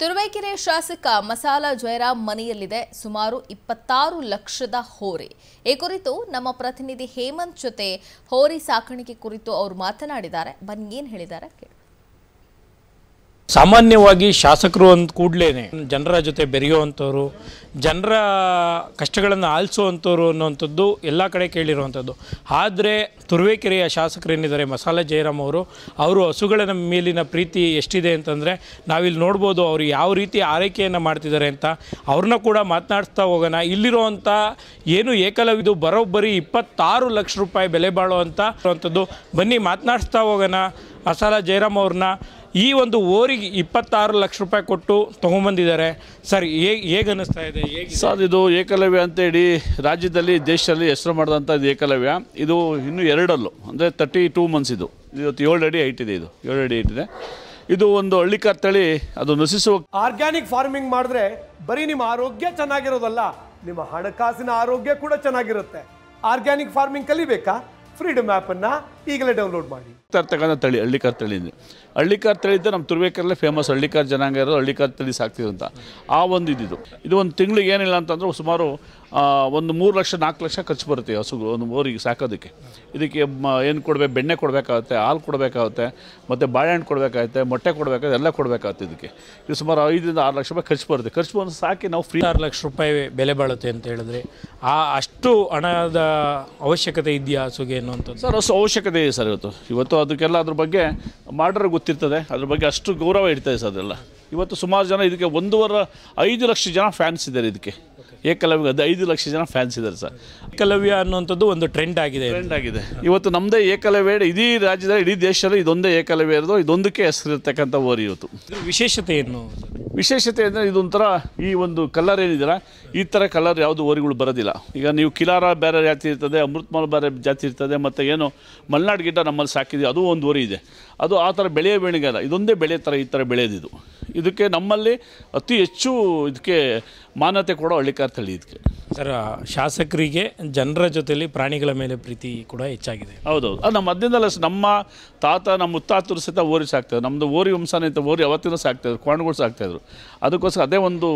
ತುರುವೇಕೆರೆ ಶಾಸಕ ಮಸಾಲ ಜಯರಾಮ್ ಮನೆಯಲ್ಲಿದೆ ಸುಮಾರು ಇಪ್ಪತ್ತಾರು ಲಕ್ಷದ ಹೋರಿ ಈ ಕುರಿತು ನಮ್ಮ ಪ್ರತಿನಿಧಿ ಹೇಮಂತ್ ಜೊತೆ ಹೋರಿ ಸಾಕಾಣಿಕೆ ಕುರಿತು ಅವರು ಮಾತನಾಡಿದ್ದಾರೆ ಬನ್ನಿ ಏನು ಹೇಳಿದ್ದಾರೆ ಕೇಳಿ ಸಾಮಾನ್ಯವಾಗಿ ಶಾಸಕರು ಅಂದ ಕೂಡಲೇ ಜನರ ಜೊತೆ ಬೆರೆಯುವಂಥವ್ರು ಜನರ ಕಷ್ಟಗಳನ್ನು ಆಲಿಸುವಂಥವ್ರು ಅನ್ನುವಂಥದ್ದು ಎಲ್ಲ ಕಡೆ ಕೇಳಿರುವಂಥದ್ದು ಆದರೆ ತುರುವೇಕೆರೆಯ ಶಾಸಕರೇನಿದ್ದಾರೆ ಮಸಾಲೆ ಜಯರಾಮ್ ಅವರು ಅವರು ಹಸುಗಳ ಮೇಲಿನ ಪ್ರೀತಿ ಎಷ್ಟಿದೆ ಅಂತಂದರೆ ನಾವಿಲ್ಲಿ ನೋಡ್ಬೋದು ಅವರು ಯಾವ ರೀತಿ ಆರೈಕೆಯನ್ನು ಮಾಡ್ತಿದ್ದಾರೆ ಅಂತ ಅವ್ರನ್ನ ಕೂಡ ಮಾತನಾಡಿಸ್ತಾ ಹೋಗೋಣ ಇಲ್ಲಿರುವಂಥ ಏನು ಏಕಲವಿದು ಬರೋಬ್ಬರಿ ಇಪ್ಪತ್ತಾರು ಲಕ್ಷ ರೂಪಾಯಿ ಬೆಲೆ ಬಾಳುವಂಥದ್ದು ಬನ್ನಿ ಮಾತನಾಡಿಸ್ತಾ ಹೋಗೋಣ ಮಸಾಲ ಜಯರಾಮ್ ಅವ್ರನ್ನ ಈ ಒಂದು ಓರಿಗೆ ಇಪ್ಪತ್ತಾರು ಲಕ್ಷ ರೂಪಾಯಿ ಕೊಟ್ಟು ತೊಗೊಂಬಂದಿದ್ದಾರೆ ಸರ್ ಹೇಗೆ ಹೇಗೆ ಅನ್ನಿಸ್ತಾ ಇದೆ ಸರ್ ಇದು ಏಕಲವ್ಯ ಅಂತ ಹೇಳಿ ರಾಜ್ಯದಲ್ಲಿ ದೇಶದಲ್ಲಿ ಹೆಸರು ಮಾಡಿದಂಥ ಇದು ಏಕಲವ್ಯ ಇದು ಇನ್ನೂ ಎರಡಲ್ಲೂ ಅಂದರೆ ತರ್ಟಿ ಟೂ ಮಂತ್ಸ್ ಇದು ಇವತ್ತು ಏಳು ಅಡಿ ಐಟ್ ಇದೆ ಇದು ಏಳು ಅಡಿ ಐಟ್ ಇದೆ ಇದು ಒಂದು ಹಳ್ಳಿ ತಳಿ ಅದು ನಶಿಸುವ ಆರ್ಗ್ಯಾನಿಕ್ ಫಾರ್ಮಿಂಗ್ ಮಾಡಿದ್ರೆ ಬರೀ ನಿಮ್ಮ ಆರೋಗ್ಯ ಚೆನ್ನಾಗಿರೋದಲ್ಲ ನಿಮ್ಮ ಹಣಕಾಸಿನ ಆರೋಗ್ಯ ಕೂಡ ಚೆನ್ನಾಗಿರುತ್ತೆ ಆರ್ಗ್ಯಾನಿಕ್ ಫಾರ್ಮಿಂಗ್ ಕಲಿಬೇಕಾ ಫ್ರೀಡಮ್ ಆ್ಯಪನ್ನು ಈಗಲೇ ಡೌನ್ಲೋಡ್ ಮಾಡಿ ತರ್ತಕ್ಕಂಥ ತಳಿ ಹಳ್ಳಿಕಾರ್ ತಳಿ ಹಳ್ಳಿಕಾರ್ ತಳಿ ನಮ್ಮ ತುರ್ಬೇಕರಲ್ಲೇ ಫೇಮಸ್ ಹಳ್ಳಿಕಾರ್ ಜನಾಂಗ ಇರೋದು ಹಳ್ಳಿಕಾರ್ ತಳಿ ಅಂತ ಆ ಒಂದು ಇದಿದು ಇದು ಒಂದು ತಿಂಗಳಿಗೆ ಏನಿಲ್ಲ ಅಂತಂದ್ರೆ ಸುಮಾರು ಒಂದು ಮೂರು ಲಕ್ಷ ನಾಲ್ಕು ಲಕ್ಷ ಖರ್ಚು ಬರುತ್ತೆ ಹಸು ಒಂದು ಊರಿಗೆ ಸಾಕೋದಕ್ಕೆ ಇದಕ್ಕೆ ಏನು ಕೊಡಬೇಕು ಬೆಣ್ಣೆ ಕೊಡಬೇಕಾಗುತ್ತೆ ಹಾಲು ಕೊಡಬೇಕಾಗುತ್ತೆ ಮತ್ತು ಬಾಳೆಹಣ್ಣು ಕೊಡಬೇಕಾಗುತ್ತೆ ಮೊಟ್ಟೆ ಕೊಡಬೇಕಾಗುತ್ತೆ ಎಲ್ಲ ಕೊಡಬೇಕಾಗುತ್ತೆ ಇದಕ್ಕೆ ಇದು ಸುಮಾರು ಐದರಿಂದ ಆರು ಲಕ್ಷ ರೂಪಾಯಿ ಖರ್ಚು ಬರುತ್ತೆ ಖರ್ಚು ಬಂದು ಸಾಕಿ ನಾವು ಫ್ರೀ ಆರು ಲಕ್ಷ ರೂಪಾಯಿ ಬೆಲೆ ಬಾಳುತ್ತೆ ಅಂತ ಹೇಳಿದ್ರೆ ಆ ಅಷ್ಟು ಹಣದ ಅವಶ್ಯಕತೆ ಇದೆಯಾ ಹಸುಗೆ ಅನ್ನುವಂಥದ್ದು ಸರ್ ಹಸು ಅವಶ್ಯಕತೆ ಇದೆ ಸರ್ ಇವತ್ತು ಇವತ್ತು ಅದಕ್ಕೆಲ್ಲ ಅದ್ರ ಬಗ್ಗೆ ಮಾಡ್ರೆ ಗೊತ್ತಿರ್ತದೆ ಅದ್ರ ಬಗ್ಗೆ ಅಷ್ಟು ಗೌರವ ಇದೆ ಸರ್ ಅದೆಲ್ಲ ಇವತ್ತು ಸುಮಾರು ಜನ ಇದಕ್ಕೆ ಒಂದೂವರೆ ಐದು ಲಕ್ಷ ಜನ ಫ್ಯಾನ್ಸ್ ಇದ್ದಾರೆ ಇದಕ್ಕೆ ಏಕಲವ್ಯ ಅದು ಐದು ಲಕ್ಷ ಜನ ಫ್ಯಾನ್ಸ್ ಇದ್ದಾರೆ ಸರ್ ಏಕಲವ್ಯ ಅನ್ನುವಂಥದ್ದು ಒಂದು ಟ್ರೆಂಡ್ ಆಗಿದೆ ಟ್ರೆಂಡ್ ಆಗಿದೆ ಇವತ್ತು ನಮ್ಮದೇ ಏಕಲವ್ಯ ಇಡೀ ರಾಜ್ಯದಲ್ಲಿ ಇಡೀ ದೇಶದಲ್ಲಿ ಇದೊಂದೇ ಏಕಲವ್ಯ ಇರೋದು ಇದೊಂದಕ್ಕೆ ಹೆಸರಿರ್ತಕ್ಕಂಥ ಓರಿ ಇವತ್ತು ವಿಶೇಷತೆ ಏನು ವಿಶೇಷತೆ ಅಂದರೆ ಇದೊಂಥರ ಈ ಒಂದು ಕಲರ್ ಏನಿದೆಯಲ್ಲ ಈ ಥರ ಕಲರ್ ಯಾವುದು ಓರಿಗಳು ಬರೋದಿಲ್ಲ ಈಗ ನೀವು ಕಿಲಾರ ಬೇರೆ ಜಾತಿ ಇರ್ತದೆ ಅಮೃತಮಾಲ್ ಬೇರೆ ಜಾತಿ ಇರ್ತದೆ ಮತ್ತು ಏನು ಮಲ್ನಾಡು ಗಿಡ್ಡ ನಮ್ಮಲ್ಲಿ ಸಾಕಿದೀವಿ ಅದು ಒಂದು ಓರಿ ಇದೆ ಅದು ಆ ಥರ ಬೆಳೆಯ ಅಲ್ಲ ಇದೊಂದೇ ಬೆಳೆ ಥರ ಈ ಥರ ಬೆಳೆಯೋದಿದು ಇದಕ್ಕೆ ನಮ್ಮಲ್ಲಿ ಅತಿ ಹೆಚ್ಚು ಇದಕ್ಕೆ ಮಾನ್ಯತೆ ಕೊಡೋ ಹಳ್ಳಿಕಾರ್ ತಳಿ ಇದಕ್ಕೆ ಸರ್ ಶಾಸಕರಿಗೆ ಜನರ ಜೊತೆಯಲ್ಲಿ ಪ್ರಾಣಿಗಳ ಮೇಲೆ ಪ್ರೀತಿ ಕೂಡ ಹೆಚ್ಚಾಗಿದೆ ಹೌದೌದು ಅದು ನಮ್ಮ ಮಧ್ಯದಲ್ಲ ನಮ್ಮ ತಾತ ನಮ್ಮ ಮುತ್ತಾತರು ಸಹಿತ ಓರಿ ಸಾಕ್ತಾರೆ ನಮ್ಮದು ಓರಿ ವಂಶನೇ ಓರಿ ಅವತ್ತಿನ ಸಾಕ್ತಾಯಿದ್ರು ಕೋಣಗಳು ಸಾಕ್ತಾಯಿದ್ರು ಅದಕ್ಕೋಸ್ಕರ ಅದೇ ಒಂದು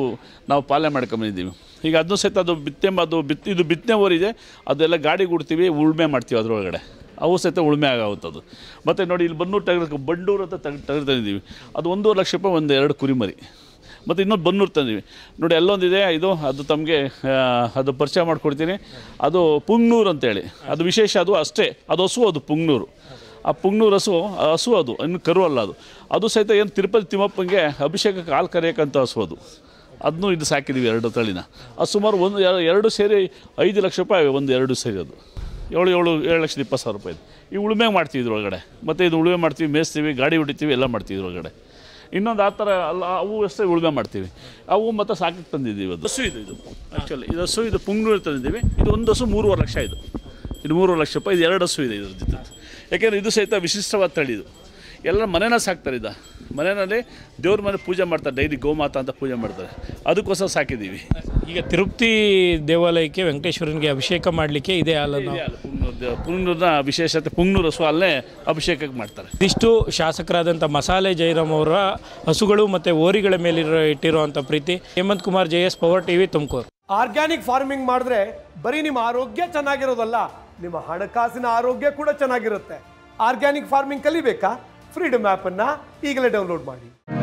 ನಾವು ಪಾಲನೆ ಮಾಡ್ಕೊಂಬಂದಿದ್ದೀವಿ ಈಗ ಅದನ್ನು ಸಹಿತ ಅದು ಬಿತ್ತೆಂಬ ಅದು ಬಿತ್ ಇದು ಬಿತ್ತನೆ ಓರಿದೆ ಅದೆಲ್ಲ ಗಾಡಿ ಗುಡ್ತೀವಿ ಉಳ್ಮೆ ಮಾಡ್ತೀವಿ ಅದರೊಳಗಡೆ ಅವು ಸಹಿತ ಉಳುಮೆ ಆಗುವಂಥದ್ದು ಮತ್ತು ನೋಡಿ ಇಲ್ಲಿ ಬನ್ನೂರು ತೆಗೆದು ಬಂಡೂರು ಅಂತ ತೆಗೆ ತೆಗೆದು ತಂದಿದ್ದೀವಿ ಅದು ಒಂದೂವರೆ ಲಕ್ಷ ರೂಪಾಯಿ ಒಂದು ಎರಡು ಕುರಿಮರಿ ಮತ್ತು ಇನ್ನೊಂದು ಬನ್ನೂರು ತಂದೀವಿ ನೋಡಿ ಅಲ್ಲೊಂದಿದೆ ಇದು ಅದು ತಮಗೆ ಅದು ಪರಿಚಯ ಮಾಡಿಕೊಡ್ತೀನಿ ಅದು ಪುಂಗ್ನೂರು ಅಂತೇಳಿ ಅದು ವಿಶೇಷ ಅದು ಅಷ್ಟೇ ಅದು ಹಸು ಅದು ಪುಂಗ್ನೂರು ಆ ಪುಂಗ್ನೂರು ಹಸು ಹಸು ಅದು ಇನ್ನು ಕರು ಅಲ್ಲ ಅದು ಅದು ಸಹಿತ ಏನು ತಿರುಪತಿ ತಿಮ್ಮಪ್ಪಂಗೆ ಅಭಿಷೇಕಕ್ಕೆ ಹಾಲು ಕರೆಯೋಕ್ಕಂಥ ಹಸು ಅದು ಅದನ್ನೂ ಇದು ಸಾಕಿದ್ದೀವಿ ಎರಡು ತಳಿನ ಅದು ಸುಮಾರು ಒಂದು ಎರಡು ಸೇರಿ ಐದು ಲಕ್ಷ ರೂಪಾಯಿ ಒಂದು ಎರಡು ಸೇರಿ ಅದು ಏಳು ಏಳು ಏಳು ಲಕ್ಷದ ಇಪ್ಪತ್ತು ಸಾವಿರ ರೂಪಾಯಿ ಈ ಉಳುಮೆ ಮಾಡ್ತೀವಿ ಒಳಗಡೆ ಮತ್ತು ಇದು ಉಳುಮೆ ಮಾಡ್ತೀವಿ ಮೇಯಿಸ್ತೀವಿ ಗಾಡಿ ಹೊಡಿತೀವಿ ಎಲ್ಲ ಮಾಡ್ತಿದ್ರು ಒಳಗಡೆ ಇನ್ನೊಂದು ಆ ಥರ ಅಲ್ಲ ಅವು ಅಷ್ಟೇ ಉಳುಮೆ ಮಾಡ್ತೀವಿ ಅವು ಮತ್ತು ಸಾಕಕ್ಕೆ ತಂದಿದ್ದೀವಿ ಅದು ಹಸು ಇದು ಇದು ಆ್ಯಕ್ಚುಲಿ ಇದು ಹಸು ಇದು ಪುಂಗ್ನೂರು ತಂದಿದ್ದೀವಿ ಇದು ಒಂದು ಹಸು ಮೂರುವರೆ ಲಕ್ಷ ಇದು ಇದು ಮೂರುವರೆ ಲಕ್ಷ ರೂಪಾಯಿ ಇದು ಎರಡು ಹಸು ಇದೆ ಇದ್ರ ಜೊತೆ ಯಾಕೆಂದರೆ ಇದು ಸಹಿತ ವಿಶಿಷ್ಟವಾದ ತಳಿ ಇದು ಎಲ್ಲರ ಮನೆನ ಸಾಕ್ತಾರೆ ಇದ್ದ ಮನೆಯಲ್ಲಿ ದೇವ್ರ ಮನೆ ಪೂಜೆ ಮಾಡ್ತಾರೆ ಡೈಲಿ ಗೋಮಾತ ಅಂತ ಪೂಜೆ ಮಾಡ್ತಾರೆ ಅದಕ್ಕೋಸ್ಕರ ಸಾಕಿದ್ದೀವಿ ಈಗ ತಿರುಪ್ತಿ ದೇವಾಲಯಕ್ಕೆ ವೆಂಕಟೇಶ್ವರನಿಗೆ ಅಭಿಷೇಕ ಮಾಡಲಿಕ್ಕೆ ಇದೇ ಅಲ್ಲ ಪುಂಗ್ನೂರ್ನ ವಿಶೇಷತೆ ಪುಂಗ್ನೂರು ಹಸು ಅಲ್ಲೇ ಅಭಿಷೇಕಕ್ಕೆ ಮಾಡ್ತಾರೆ ಇಷ್ಟು ಶಾಸಕರಾದಂಥ ಮಸಾಲೆ ಜೈರಾಮ್ ಅವರ ಹಸುಗಳು ಮತ್ತು ಓರಿಗಳ ಮೇಲಿರೋ ಇಟ್ಟಿರುವಂಥ ಪ್ರೀತಿ Hemanth Kumar J S power T V Tumakuru organic farming ಮಾಡಿದ್ರೆ ಬರೀ ನಿಮ್ಮ ಆರೋಗ್ಯ ಚೆನ್ನಾಗಿರೋದಲ್ಲ ನಿಮ್ಮ ಹಣಕಾಸಿನ ಆರೋಗ್ಯ ಕೂಡ ಚೆನ್ನಾಗಿರುತ್ತೆ ಆರ್ಗ್ಯಾನಿಕ್ ಫಾರ್ಮಿಂಗ್ ಕಲಿಬೇಕಾ ಫ್ರೀಡಮ್ ಆ್ಯಪನ್ನು ಈಗಲೇ ಡೌನ್ಲೋಡ್ ಮಾಡಿ